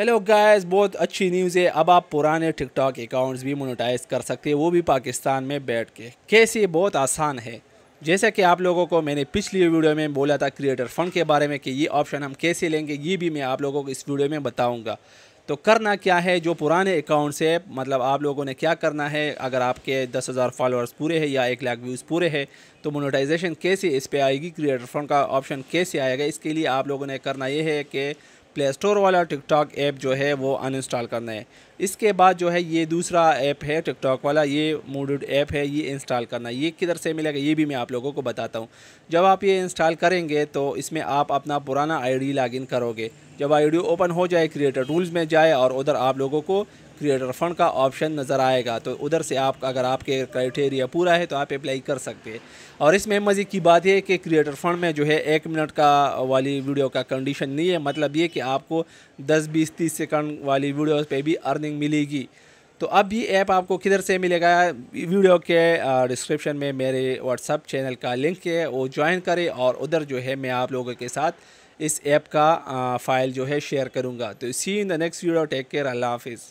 hello guys बहुत अच्छी news है अब आप पुराने टिकटॉक अकाउंट्स भी मोनेटाइज कर सकते हैं वो भी पाकिस्तान में बैठ के कैसे बहुत आसान है जैसा कि आप लोगों को मैंने पिछली वीडियो में बोला था क्रिएटर फंड के बारे में कि ये ऑप्शन हम कैसे लेंगे ये भी मैं आप लोगों को इस वीडियो में बताऊँगा तो करना क्या है जो पुराने अकाउंट्स है मतलब आप लोगों ने क्या करना है अगर आपके दस हज़ार फॉलोअर्स पूरे हैं या एक लाख व्यूज़ पूरे हैं तो मोनेटाइजेशन कैसे इस पर आएगी क्रिएटर फंड का ऑप्शन कैसे आएगा इसके लिए आप लोगों ने करना ये है कि प्ले स्टोर वाला टिकटॉक ऐप जो है वो अनइंस्टॉल करना है इसके बाद जो है ये दूसरा ऐप है टिकटॉक वाला ये मूड ऐप है ये इंस्टॉल करना है ये किधर से मिलेगा ये भी मैं आप लोगों को बताता हूँ जब आप ये इंस्टॉल करेंगे तो इसमें आप अपना पुराना आईडी लॉगिन करोगे जब आईडी ओपन हो जाए क्रिएटर टूल्स में जाए और उधर आप लोगों को क्रिएटर फंड का ऑप्शन नज़र आएगा तो उधर से आप अगर आपके क्राइटेरिया पूरा है तो आप अप्लाई कर सकते हैं और इसमें मज़ीद की बात यह कि क्रिएटर फंड में जो है एक मिनट का वाली वीडियो का कंडीशन नहीं है मतलब ये कि आपको दस बीस तीस सेकंड वाली वीडियो पर भी अर्निंग मिलेगी तो अब भी ऐप आपको किधर से मिलेगा वीडियो के डिस्क्रिप्शन में मेरे व्हाट्सअप चैनल का लिंक है वो ज्वाइन करें और उधर जो है मैं आप लोगों के साथ इस ऐप का फ़ाइल जो है शेयर करूँगा तो see in the next video take care अल्लाह हाफिज़